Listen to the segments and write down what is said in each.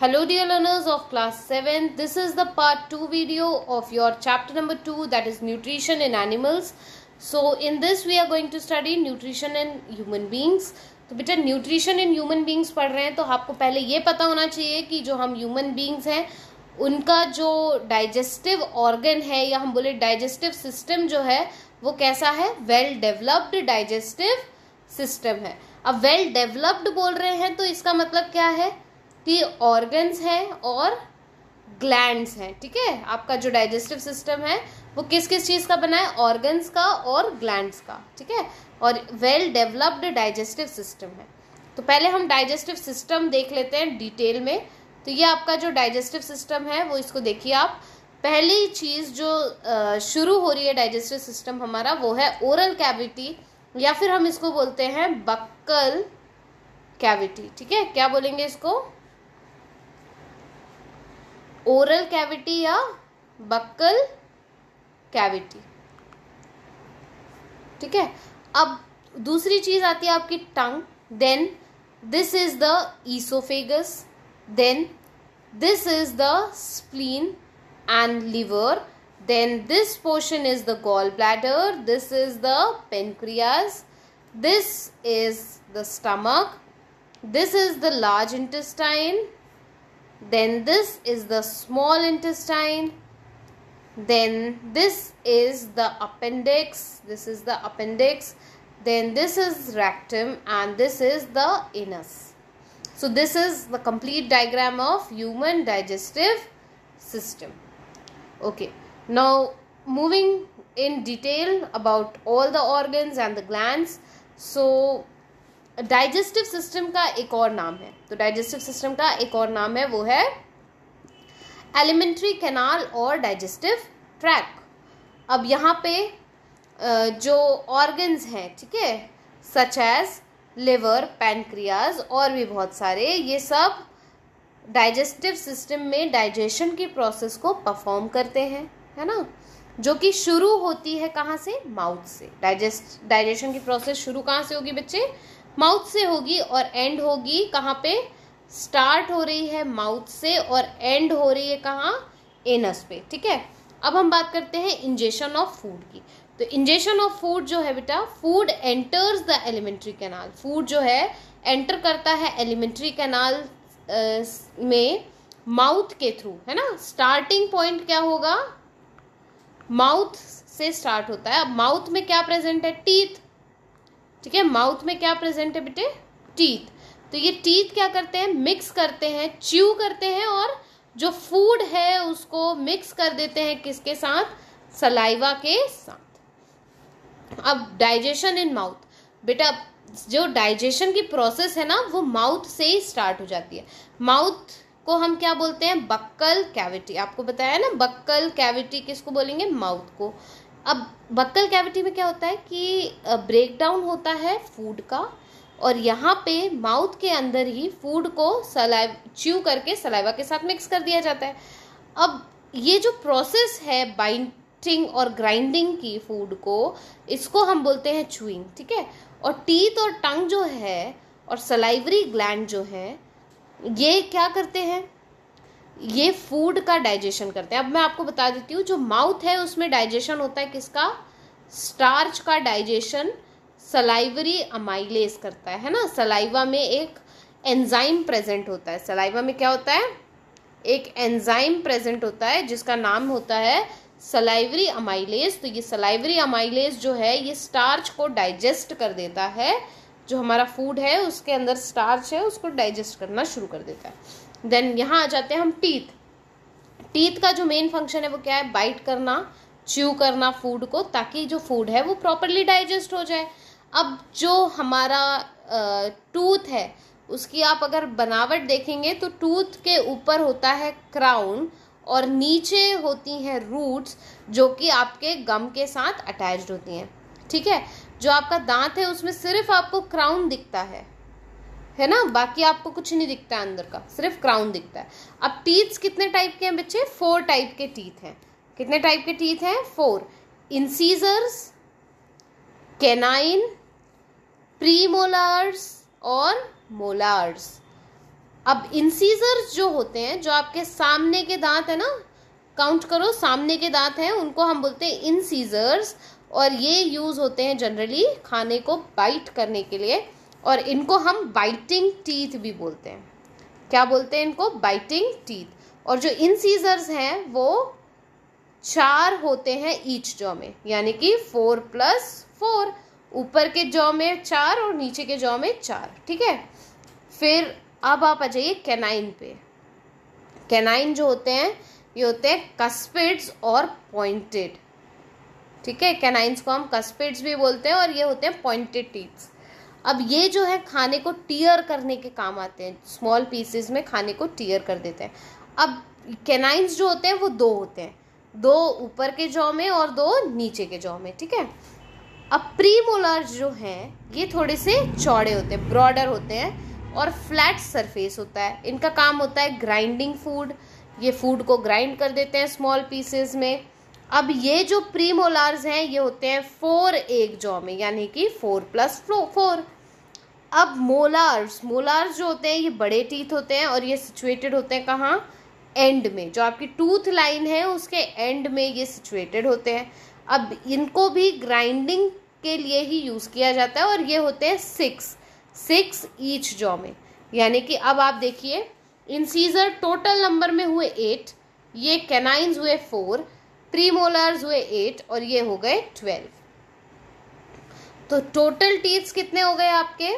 Hello dear learners of class 7 this is the part 2 video of your chapter number 2 that is nutrition in animals so in this we are going to study nutrition in human beings तो बेटा nutrition in human beings पढ़ रहे हैं तो आपको पहले ये पता होना चाहिए कि जो हम ह्यूमन बींग्स हैं उनका जो डाइजेस्टिव ऑर्गन है या हम बोले डाइजेस्टिव सिस्टम जो है वो कैसा है वेल डेवलप्ड डाइजेस्टिव सिस्टम है अब वेल well डेवलप्ड बोल रहे हैं तो इसका मतलब क्या है कि ऑर्गन्स हैं और ग्लैंड्स हैं ठीक है ठीके? आपका जो डाइजेस्टिव सिस्टम है वो किस किस चीज़ का बना है ऑर्गन्स का और ग्लैंड्स का ठीक है और वेल डेवलप्ड डाइजेस्टिव सिस्टम है तो पहले हम डाइजेस्टिव सिस्टम देख लेते हैं डिटेल में तो ये आपका जो डाइजेस्टिव सिस्टम है वो इसको देखिए आप पहली चीज़ जो शुरू हो रही है डाइजेस्टिव सिस्टम हमारा वो है ओरल कैविटी या फिर हम इसको बोलते हैं बक्कल कैविटी ठीक है क्या बोलेंगे इसको ओरल कैविटी या बक्कल कैविटी ठीक है अब दूसरी चीज आती है आपकी tongue then this is the oesophagus then this is the spleen and liver then this portion is the gall bladder this is the pancreas this is the stomach this is the large intestine then this is the small intestine then this is the appendix this is the appendix then this is rectum and this is the anus so this is the complete diagram of human digestive system okay now moving in detail about all the organs and the glands so digestive system का एक और नाम है तो digestive system का एक और नाम है वो है एलिमेंट्री कैनाल और डाइजेस्टिव ट्रैक अब यहाँ पे जो ऑर्गन्स हैं ठीक है सच एज लिवर पैनक्रियाज और भी बहुत सारे ये सब डाइजेस्टिव सिस्टम में डाइजेशन की प्रोसेस को परफॉर्म करते हैं है ना जो कि शुरू होती है कहाँ से माउथ से डाइजेस्ट डाइजेशन की प्रोसेस शुरू कहाँ से होगी बच्चे माउथ से होगी और एंड होगी कहाँ पे स्टार्ट हो रही है माउथ से और एंड हो रही है कहाँ एनस पे ठीक है अब हम बात करते हैं इंजेशन ऑफ फूड की तो इंजेशन ऑफ फूड जो है बेटा food enters the alimentary canal food जो है एंटर करता है एलिमेंट्री कैनाल में माउथ के थ्रू है ना स्टार्टिंग पॉइंट क्या होगा माउथ से स्टार्ट होता है अब माउथ में क्या प्रेजेंट है टीथ ठीक है माउथ में क्या प्रेजेंट है बेटे टीथ तो ये टीथ क्या करते हैं मिक्स करते हैं च्यू करते हैं और जो फूड है उसको मिक्स कर देते हैं किसके साथ सलाइवा के साथ अब डाइजेशन इन माउथ बेटा जो डाइजेशन की प्रोसेस है ना वो माउथ से ही स्टार्ट हो जाती है माउथ को हम क्या बोलते हैं बक्कल कैविटी आपको बताया ना बक्कल कैविटी किसको बोलेंगे माउथ को अब बक्कल कैविटी में क्या होता है कि ब्रेक डाउन होता है फूड का और यहाँ पे माउथ के अंदर ही फूड को सलाइव च्यू करके सलाइवा के साथ मिक्स कर दिया जाता है अब ये जो प्रोसेस है बाइटिंग और ग्राइंडिंग की फूड को इसको हम बोलते हैं चूइंग ठीक है और टीथ और टंग जो है और सलाइवरी ग्लैंड जो है ये क्या करते हैं ये फूड का डाइजेशन करते हैं अब मैं आपको बता देती हूँ जो माउथ है उसमें डाइजेशन होता है किसका स्टार्च का डाइजेशन सलाइवरी अमाइलेस करता है है ना सलाइवा में एक एंजाइम प्रेजेंट होता है सलाइवा में क्या होता है एक एंजाइम प्रेजेंट होता है जिसका नाम होता है सलाइवरी अमाइलेस तो ये सलाइवरी अमाइलेस जो है ये स्टार्च को डाइजेस्ट कर देता है जो हमारा फूड है उसके अंदर स्टार्च है उसको डाइजेस्ट करना शुरू कर देता है देन यहाँ आ जाते हैं हम टीथ टीथ का जो मेन फंक्शन है वो क्या है बाइट करना च्यू करना फूड को ताकि जो फूड है वो प्रॉपरली डाइजेस्ट हो जाए अब जो हमारा टूथ है उसकी आप अगर बनावट देखेंगे तो टूथ के ऊपर होता है क्राउन और नीचे होती हैं रूट्स जो कि आपके गम के साथ अटैच्ड होती हैं ठीक है जो आपका दांत है उसमें सिर्फ आपको क्राउन दिखता है है ना बाकी आपको कुछ नहीं दिखता है अंदर का सिर्फ क्राउन दिखता है अब टीथ कितने टाइप के हैं बच्चे फोर टाइप के टीथ हैं कितने टाइप के टीथ हैं फोर इंसीजर्स कैनाइन मोलार्स और मोलार्स अब इंसीजर्स जो होते हैं जो आपके सामने के दांत है ना काउंट करो सामने के दांत हैं उनको हम बोलते हैं इंसीजर्स और ये यूज़ होते हैं जनरली खाने को बाइट करने के लिए और इनको हम बाइटिंग टीथ भी बोलते हैं क्या बोलते हैं इनको बाइटिंग टीथ और जो सीजर्स हैं वो चार होते हैं ईच जॉ में यानी कि फोर प्लस फोर ऊपर के जॉ में चार और नीचे के जॉ में चार ठीक है फिर अब आप आ जाइए कैनाइन पे कैनाइन जो होते हैं ये होते हैं कस्पिड्स और पॉइंटेड ठीक है कैनाइंस को हम कस्पिड्स भी बोलते हैं और ये होते हैं पॉइंटेड टीथ्स अब ये जो है खाने को टीयर करने के काम आते हैं स्मॉल पीसेस में खाने को टीयर कर देते हैं अब कैनाइंस जो होते हैं वो दो होते हैं दो ऊपर के जॉ में और दो नीचे के जॉ में ठीक है अब प्रीमोलर जो हैं ये थोड़े से चौड़े होते हैं ब्रॉडर होते हैं और फ्लैट सरफेस होता है इनका काम होता है ग्राइंडिंग फूड ये फूड को ग्राइंड कर देते हैं स्मॉल पीसेस में अब ये जो प्री मोलार्स हैं ये होते हैं फोर एक जॉ में यानी कि फोर प्लस फोर अब मोलार्स मोलार्स जो होते हैं ये बड़े टीथ होते हैं और ये सिचुएटेड होते हैं कहाँ एंड में जो आपकी टूथ लाइन है उसके एंड में ये सिचुएटेड होते हैं अब इनको भी ग्राइंडिंग के लिए ही यूज़ किया जाता है और ये होते हैं सिक्स सिक्स ईच जॉ में यानी कि अब आप देखिए इंसीजर टोटल नंबर में हुए एट ये कैनाइंस हुए फोर थ्री मोलर्स हुए एट और ये हो गए ट्वेल्व तो टोटल टीथ कितने हो गए आपके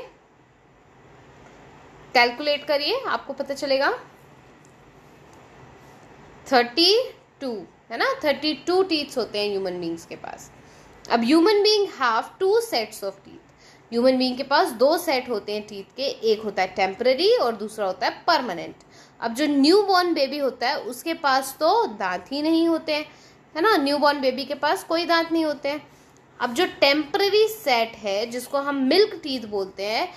कैलकुलेट करिए आपको पता चलेगा थर्टी टू है ना थर्टी टू टीथ्स होते हैं ह्यूमन बींग्स के पास अब human being have two sets of teeth human being के पास दो सेट होते हैं टीथ के एक होता है टेम्पररी और दूसरा होता है परमानेंट अब जो न्यू बॉर्न बेबी होता है उसके पास तो दांत ही नहीं होते हैं है ना न्यू बॉर्न बेबी के पास कोई दांत नहीं होते हैं अब जो टेम्प्ररी सेट है जिसको हम मिल्क टीथ बोलते हैं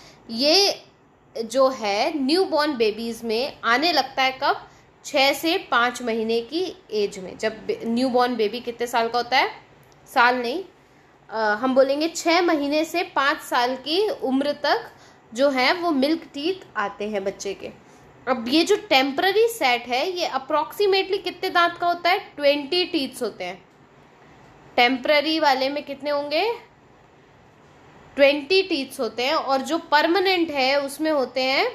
ये जो है न्यू बॉर्न बेबीज़ में आने लगता है कब छः से पाँच महीने की एज में जब न्यू बॉर्न बेबी कितने साल का होता है साल नहीं आ, हम बोलेंगे छः महीने से पाँच साल की उम्र तक जो है वो मिल्क टीथ आते हैं बच्चे के अब ये जो टेम्प्ररी सेट है ये अप्रोक्सीमेटली कितने दांत का होता है ट्वेंटी टीथ्स होते हैं टेम्प्ररी वाले में कितने होंगे ट्वेंटी टीथ्स होते हैं और जो परमानेंट है उसमें होते हैं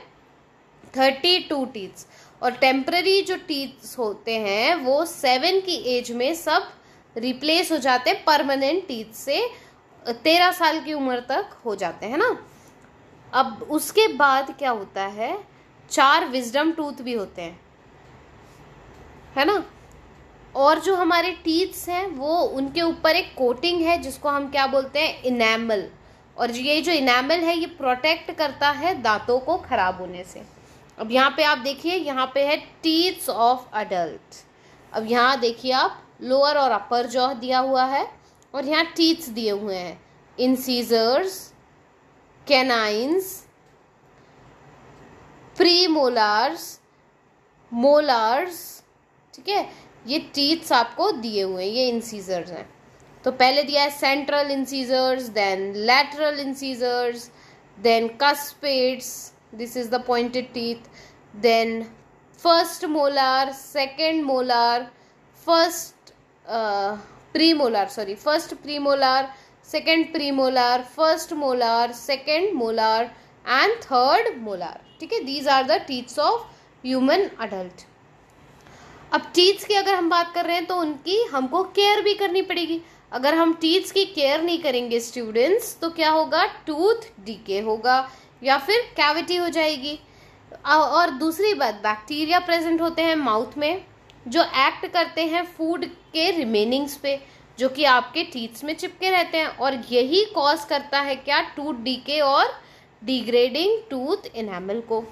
थर्टी टू टीथ्स और टेम्प्ररी जो टीथ्स होते हैं वो सेवन की एज में सब रिप्लेस हो जाते हैं परमानेंट टीथ से तेरह साल की उम्र तक हो जाते हैं ना अब उसके बाद क्या होता है चार विजडम टूथ भी होते हैं है ना और जो हमारे टीथ्स हैं वो उनके ऊपर एक कोटिंग है जिसको हम क्या बोलते हैं इनेमल और ये जो इनेमल है ये प्रोटेक्ट करता है दांतों को खराब होने से अब यहाँ पे आप देखिए यहाँ पे है टीथ्स ऑफ अडल्ट अब यहाँ देखिए आप लोअर और अपर जॉ दिया हुआ है और यहाँ टीथ्स दिए हुए हैं incisors canines premolars molars ठीक है ये टीथ्स आपको दिए हुए हैं ये इंसीजर्स हैं तो पहले दिया है central incisors then lateral incisors then cuspids this is the pointed teeth then first molar second molar first premolar sorry first premolar premolar first molar second molar and third molar ठीक है these are the teeths of human adult अब टीथ्स की अगर हम बात कर रहे हैं तो उनकी हमको केयर भी करनी पड़ेगी अगर हम टीथ्स की केयर नहीं करेंगे स्टूडेंट्स तो क्या होगा टूथ डीके होगा या फिर कैविटी हो जाएगी और दूसरी बात बैक्टीरिया प्रेजेंट होते हैं माउथ में जो एक्ट करते हैं फूड के रिमेनिंग्स पे जो कि आपके टीथ्स में चिपके रहते हैं और यही कॉज करता है क्या टूथ डीके और डिग्रेडिंग टूथ इनेमल को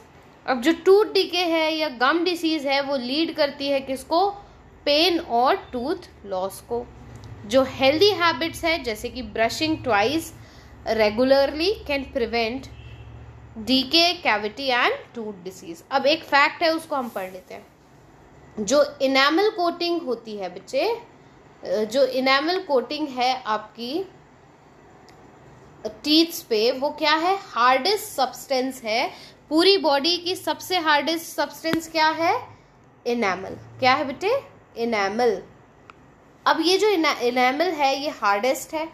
अब जो टूथ डीके है या गम डिसीज है वो लीड करती है किसको पेन और टूथ लॉस को जो हेल्दी हैबिट्स है जैसे कि brushing twice regularly can prevent decay cavity and tooth disease अब एक फैक्ट है उसको हम पढ़ लेते हैं जो इनेमल कोटिंग होती है बच्चे जो इनेमल कोटिंग है आपकी टीथ्स पे वो क्या है हार्डेस्ट सब्सटेंस है पूरी बॉडी की सबसे हार्डेस्ट सब्सटेंस क्या है इनेमल क्या है बेटे इनेमल अब ये जो इनेमल है ये हार्डेस्ट है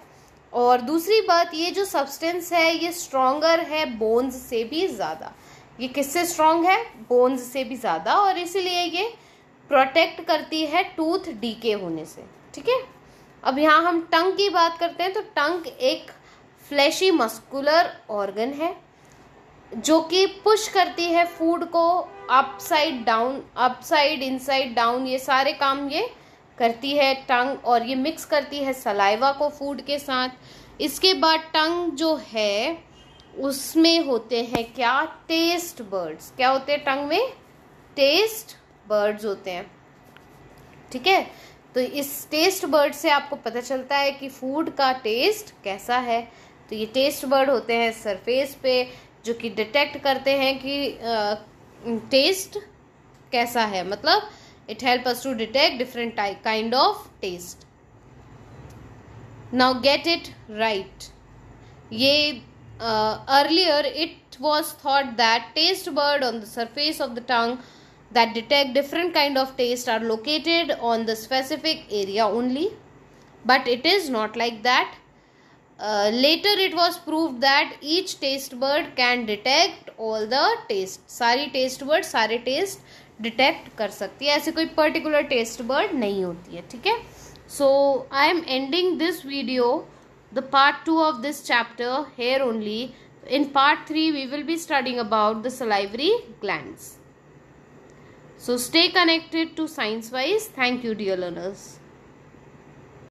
और दूसरी बात ये जो सब्सटेंस है ये स्ट्रोंगर है बोन्स से भी ज़्यादा ये किससे स्ट्रोंग है बोन्स से भी ज़्यादा और इसीलिए ये प्रोटेक्ट करती है टूथ डीके होने से ठीक है अब यहाँ हम टंग की बात करते हैं तो टंग एक फ्लैशी मस्कुलर ऑर्गन है जो कि पुश करती है फूड को upside down upside inside down ये सारे काम ये करती है टंग और ये मिक्स करती है सलाइवा को फूड के साथ इसके बाद टंग जो है उसमें होते हैं क्या टेस्ट बर्ड्स क्या होते हैं टंग में टेस्ट बर्ड्स होते हैं ठीक है तो इस टेस्ट बर्ड से आपको पता चलता है कि फूड का टेस्ट कैसा है तो ये टेस्ट बर्ड होते हैं सरफेस पे जो कि डिटेक्ट करते हैं कि टेस्ट कैसा है मतलब it help us to detect different kind of taste now get it right ये earlier it was thought that taste bud on the surface of the tongue that detect different kind of taste are located on the specific area only but it is not like that Uh, later it was proved that each taste bud can detect all the taste सारी taste bud, सारे taste detect कर सकती है ऐसे कोई particular taste bud नहीं होती है ठीक so I am ending this video the part 2 of this chapter here only in part 3 we will be studying about the salivary glands so stay connected to science wise thank you dear learners